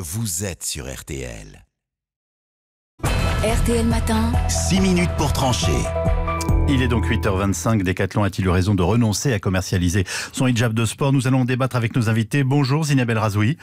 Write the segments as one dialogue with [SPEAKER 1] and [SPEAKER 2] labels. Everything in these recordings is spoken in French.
[SPEAKER 1] Vous êtes sur RTL.
[SPEAKER 2] RTL Matin.
[SPEAKER 1] 6 minutes pour trancher. Il est donc 8h25. Décathlon a-t-il eu raison de renoncer à commercialiser son hijab de sport Nous allons débattre avec nos invités. Bonjour Zinabel Razoui.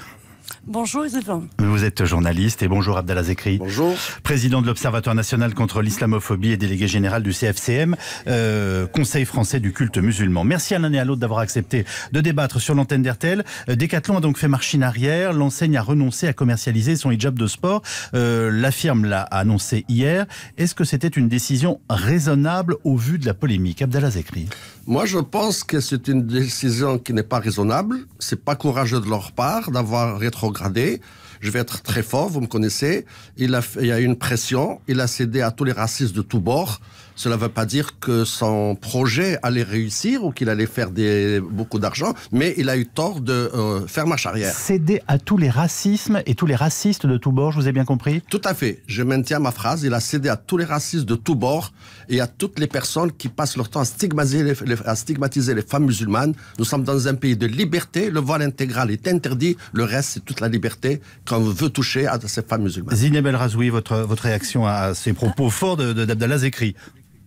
[SPEAKER 1] Bonjour Isabelle. Vous êtes journaliste et bonjour Abdallah Zekri. Bonjour. Président de l'Observatoire national contre l'islamophobie et délégué général du CFCM, euh, Conseil français du culte musulman. Merci à l'un et à l'autre d'avoir accepté de débattre sur l'antenne euh, d'Ertel. Décathlon a donc fait marche arrière. L'enseigne a renoncé à commercialiser son hijab de sport. Euh, la firme l'a annoncé hier. Est-ce que c'était une décision raisonnable au vu de la polémique Abdallah Zekri.
[SPEAKER 3] Moi, je pense que c'est une décision qui n'est pas raisonnable. C'est pas courageux de leur part d'avoir rétrogradé. Je vais être très fort, vous me connaissez. Il, a, y a eu une pression. Il a cédé à tous les racistes de tous bords. Cela ne veut pas dire que son projet allait réussir ou qu'il allait faire des, beaucoup d'argent, mais il a eu tort de euh, faire marche arrière. Céder à tous les racismes et tous les racistes de tous bords, je vous ai bien compris Tout à fait. Je maintiens ma phrase. Il a cédé à tous les racistes de tous bords et à toutes les personnes qui passent leur temps à stigmatiser les, femmes musulmanes. Nous sommes dans un pays de liberté, le voile intégral est interdit, le reste c'est toute la liberté qu'on veut toucher à ces femmes musulmanes.
[SPEAKER 1] Zineb El Razoui, votre, votre réaction à ces propos forts d'Abdallah de, Zekri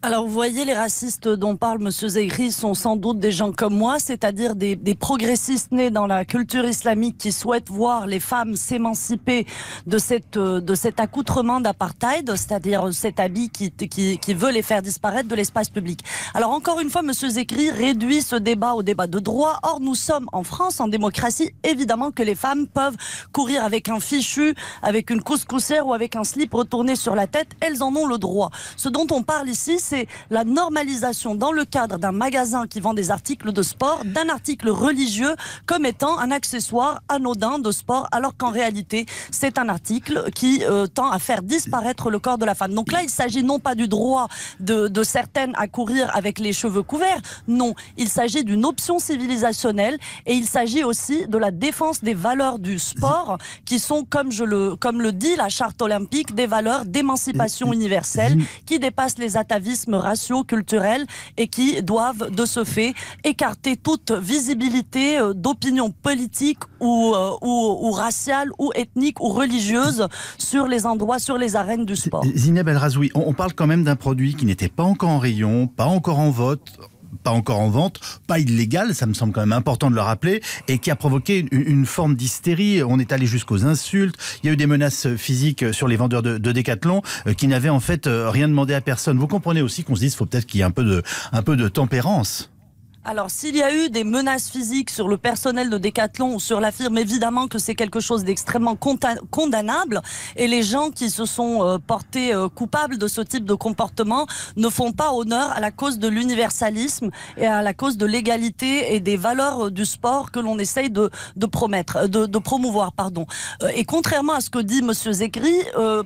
[SPEAKER 2] alors vous voyez, les racistes dont parle M. Zegri sont sans doute des gens comme moi, c'est-à-dire des, progressistes nés dans la culture islamique qui souhaitent voir les femmes s'émanciper de, cette, euh, de cet accoutrement d'apartheid, c'est-à-dire cet habit qui, qui, veut les faire disparaître de l'espace public. Alors encore une fois, M. Zegri réduit ce débat au débat de droit. Or, nous sommes en France, en démocratie, évidemment que les femmes peuvent courir avec un fichu, avec une coussière ou avec un slip retourné sur la tête. Elles en ont le droit. Ce dont on parle ici, c'est la normalisation dans le cadre d'un magasin qui vend des articles de sport, d'un article religieux comme étant un accessoire anodin de sport, alors qu'en réalité, c'est un article qui euh, tend à faire disparaître le corps de la femme. Donc là, il s'agit non pas du droit de, certaines à courir avec les cheveux couverts, non, il s'agit d'une option civilisationnelle et il s'agit aussi de la défense des valeurs du sport qui sont, comme, je le, comme le dit la charte olympique, des valeurs d'émancipation universelle qui dépassent les atavistes raciaux, culturels et qui doivent de ce fait écarter toute visibilité euh, d'opinion politique euh, ou, ou, raciale ou ethnique ou religieuse sur les endroits, sur les arènes du sport.
[SPEAKER 1] Zineb El Razoui, on parle quand même d'un produit qui n'était pas encore en rayon, pas encore en vote, pas encore en vente, pas illégal, ça me semble quand même important de le rappeler, et qui a provoqué une, forme d'hystérie. On est allé jusqu'aux insultes, il y a eu des menaces physiques sur les vendeurs de, de euh, qui n'avaient en fait euh, rien demandé à personne. Vous comprenez aussi qu'on se dise faut peut-être qu'il y ait un peu de, un peu de tempérance.
[SPEAKER 2] Alors, s'il y a eu des menaces physiques sur le personnel de Decathlon ou sur la firme, évidemment que c'est quelque chose d'extrêmement condamnable. Et les gens qui se sont euh, portés euh, coupables de ce type de comportement ne font pas honneur à la cause de l'universalisme et à la cause de l'égalité et des valeurs euh, du sport que l'on essaye de, promettre, de, promouvoir, pardon. et contrairement à ce que dit Monsieur écrit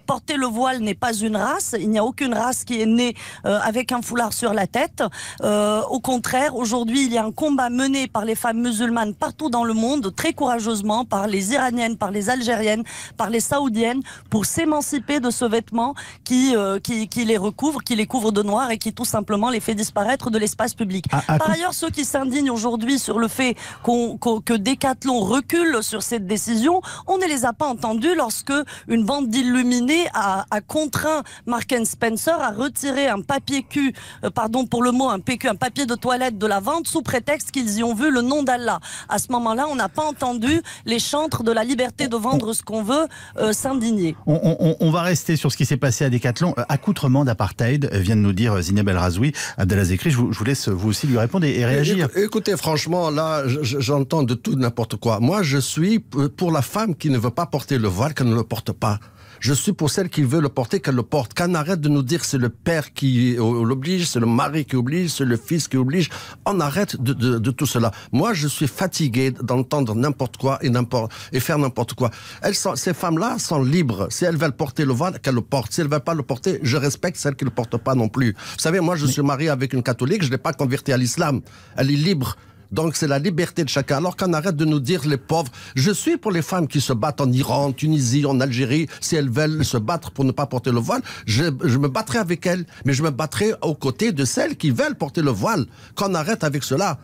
[SPEAKER 2] porter le voile n'est pas une race. Il n'y a aucune race qui est née avec un foulard sur la tête. au contraire, aujourd'hui il y a un combat mené par les femmes musulmanes partout dans le monde, très courageusement, par les Iraniennes, par les Algériennes, par les Saoudiennes, pour s'émanciper de ce vêtement qui, euh, les recouvre, qui les couvre de noir et qui tout simplement les fait disparaître de l'espace public. Ah, ah, par ailleurs, ceux qui s'indignent aujourd'hui sur le fait que Decathlon recule sur cette décision, on ne les a pas entendus lorsque une bande d'illuminés a, contraint Mark Spencer à retirer un papier cul, euh, pardon pour le mot, un PQ, un papier de toilette de la vente sous prétexte qu'ils y ont vu le nom d'Allah. À ce moment-là, on n'a pas entendu les chantres de la liberté de vendre ce qu'on veut euh, s'indigner.
[SPEAKER 1] On, va rester sur ce qui s'est passé à Décathlon. Euh, accoutrement d'apartheid, euh, vient de nous dire Zineb El Razoui. Abdelazekri, je vous, vous, laisse vous aussi lui répondre et, réagir.
[SPEAKER 3] Écoutez, franchement, là, j'entends de tout n'importe quoi. Moi, je suis pour la femme qui ne veut pas porter le voile, qu'elle ne le porte pas. Je suis pour celle qui veut le porter, qu'elle le porte. Qu'on arrête de nous dire c'est le père qui l'oblige, c'est le mari qui oblige, c'est le fils qui oblige. On arrête de, tout cela. Moi, je suis fatigué d'entendre n'importe quoi et, n'importe, et faire n'importe quoi. Elles sont, ces femmes-là sont libres. Si elles veulent porter le voile, qu'elles le portent. Si elles ne veulent pas le porter, je respecte celles qui ne le portent pas non plus. Vous savez, moi, je suis marié avec une catholique, je ne l'ai pas convertie à l'islam. Elle est libre. Donc c'est la liberté de chacun. Alors qu'on arrête de nous dire les pauvres. Je suis pour les femmes qui se battent en Iran, en Tunisie, en Algérie, si elles veulent se battre pour ne pas porter le voile. Je, me battrai avec elles, mais je me battrai aux côtés de celles qui veulent porter le voile. Qu'on arrête avec cela.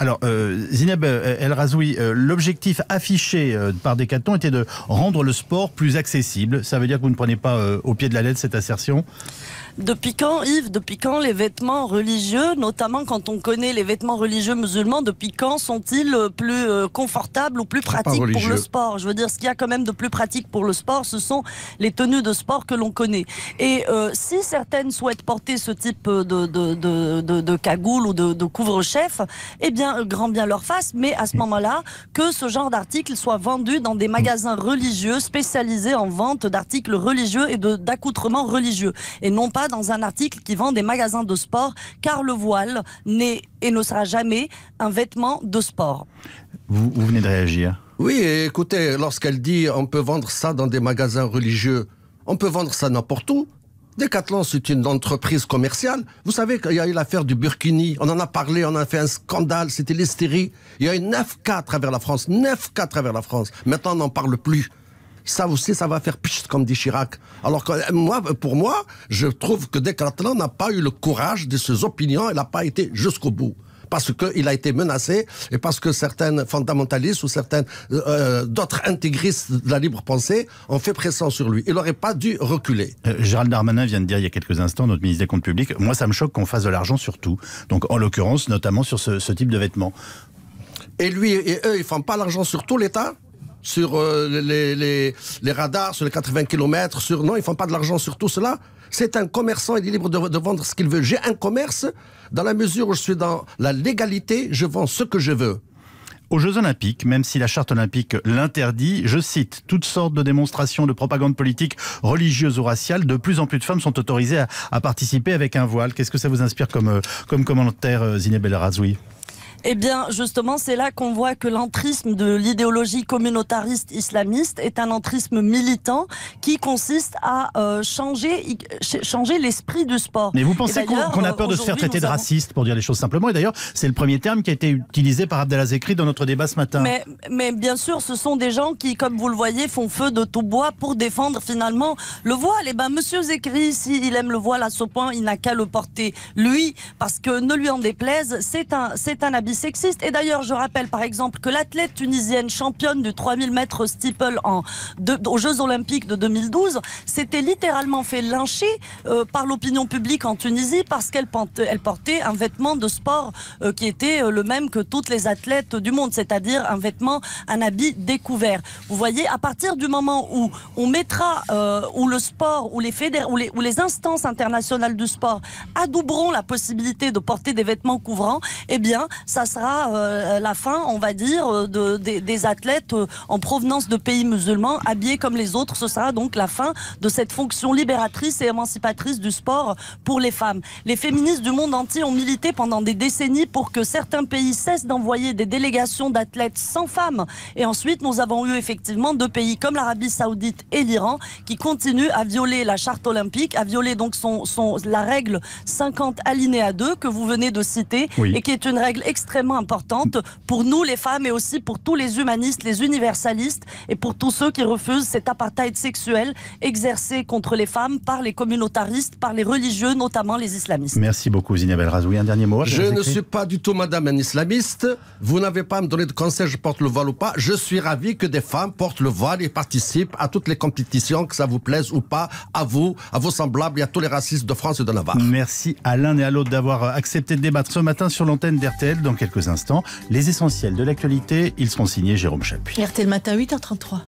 [SPEAKER 3] Alors, euh, Zineb euh, El Razoui, euh, l'objectif affiché euh, par Decathlon était de
[SPEAKER 1] rendre le sport plus accessible. Ça veut dire que vous ne prenez pas au pied de la lettre cette assertion
[SPEAKER 2] depuis quand, Yves, depuis quand les vêtements religieux, notamment quand on connaît les vêtements religieux musulmans, depuis quand sont-ils euh, plus euh, confortables ou plus pratiques pour le sport Je veux dire, ce qu'il y a quand même de plus pratique pour le sport, ce sont les tenues de sport que l'on connaît. Et euh, si certaines souhaitent porter ce type de, de, de, cagoule ou de, couvre-chef, eh bien, grand bien leur fasse, mais à ce mm. moment-là, que ce genre d'article soit vendu dans des magasins mm. religieux spécialisés en vente d'articles religieux et d'accoutrements religieux, et non pas dans un article qui vend des magasins de sport, car le voile n'est et ne sera jamais un
[SPEAKER 3] vêtement de sport. Vous, venez de réagir. Oui, écoutez, lorsqu'elle dit on peut vendre ça dans des magasins religieux, on peut vendre ça n'importe où. Decathlon, c'est une entreprise commerciale. Vous savez qu'il y a eu l'affaire du Burkini. On en a parlé, on a fait un scandale. C'était l'hystérie. Il y a eu 9 cas à travers la France. 9 cas à travers la France. Maintenant, on n'en parle plus ça aussi, ça va faire piste comme dit Chirac. Alors que euh, moi, pour moi, je trouve que Descartes n'a pas eu le courage de ses opinions, il n'a pas été jusqu'au bout parce qu'il a été menacé et parce que certains fondamentalistes ou certains euh, euh, d'autres intégristes de la libre pensée ont fait pression sur lui. Il n'aurait pas dû reculer.
[SPEAKER 1] Gérald Darmanin vient de dire il y a quelques instants, notre ministre des Comptes publics, moi ça me choque qu'on fasse de l'argent sur tout. Donc en l'occurrence, notamment sur ce, type de vêtements.
[SPEAKER 3] Et lui et eux, ils font pas l'argent sur tout l'État sur euh, les, radars, sur les 80 km, sur... Non, ils font pas de l'argent sur tout cela. C'est un commerçant, il est libre de, vendre ce qu'il veut. J'ai un commerce, dans la mesure où je suis dans la légalité, je vends ce que je veux.
[SPEAKER 1] Aux Jeux Olympiques, même si la charte olympique l'interdit, je cite, toutes sortes de démonstrations de propagande politique, religieuse ou raciale, de plus en plus de femmes sont autorisées à, participer avec un voile. Qu'est-ce que ça vous inspire comme, euh, comme commentaire, euh, Zineb El Razoui
[SPEAKER 2] eh bien, justement, c'est là qu'on voit que l'entrisme de l'idéologie communautariste islamiste est un entrisme militant qui consiste à euh, changer, changer l'esprit du
[SPEAKER 1] sport. Mais vous pensez qu'on a euh, peur de se faire traiter de raciste, pour dire les choses simplement Et d'ailleurs, c'est le premier terme qui a été utilisé par Abdelazekri dans notre débat ce matin.
[SPEAKER 2] Mais, bien sûr, ce sont des gens qui, comme vous le voyez, font feu de tout bois pour défendre finalement le voile. Eh bien, Monsieur Zekri, s'il aime le voile à ce point, il n'a qu'à le porter lui, parce que ne lui en déplaise, c'est un, c'est un habit sexiste Et d'ailleurs, je rappelle par exemple que l'athlète tunisienne championne du 3000 mètres steeple en, aux Jeux Olympiques de 2012 s'était littéralement fait lyncher euh, par l'opinion publique en Tunisie parce qu'elle portait un vêtement de sport euh, qui était euh, le même que toutes les athlètes du monde, c'est-à-dire un vêtement, un habit découvert. Vous voyez, à partir du moment où on mettra, où le sport, où les, où les, où les instances internationales du sport adouberont la possibilité de porter des vêtements couvrants, eh bien, ça ça sera euh, la fin, on va dire, euh, de, des athlètes euh, en provenance de pays musulmans habillés comme les autres. Ce sera donc la fin de cette fonction libératrice et émancipatrice du sport pour les femmes. Les féministes du monde entier ont milité pendant des décennies pour que certains pays cessent d'envoyer des délégations d'athlètes sans femmes. Et ensuite, nous avons eu effectivement deux pays comme l'Arabie saoudite et l'Iran qui continuent à violer la charte olympique, à violer donc son, la règle 50 alinéa 2 que vous venez de citer et qui est une règle extrêmement extrêmement importante pour nous les femmes et aussi pour tous les humanistes, les universalistes et pour tous ceux qui refusent cet apartheid sexuel exercé contre les femmes par les communautaristes, par les religieux,
[SPEAKER 1] notamment les islamistes. Merci beaucoup Zineb El Razoui. Un dernier mot. Je ne suis
[SPEAKER 3] pas du tout madame un islamiste. Vous n'avez pas à me donner de conseil, je porte le voile ou pas. Je suis ravi que des femmes portent le voile et participent à toutes les compétitions, que ça vous plaise ou pas, à vous, à vos semblables et à tous les racistes de France et de Navarre.
[SPEAKER 1] Merci à l'un et à l'autre d'avoir accepté de débattre ce matin sur l'antenne d'RTL quelques instants. Les essentiels de l'actualité, ils sont signés Jérôme Chapuis. le Matin, 8h33.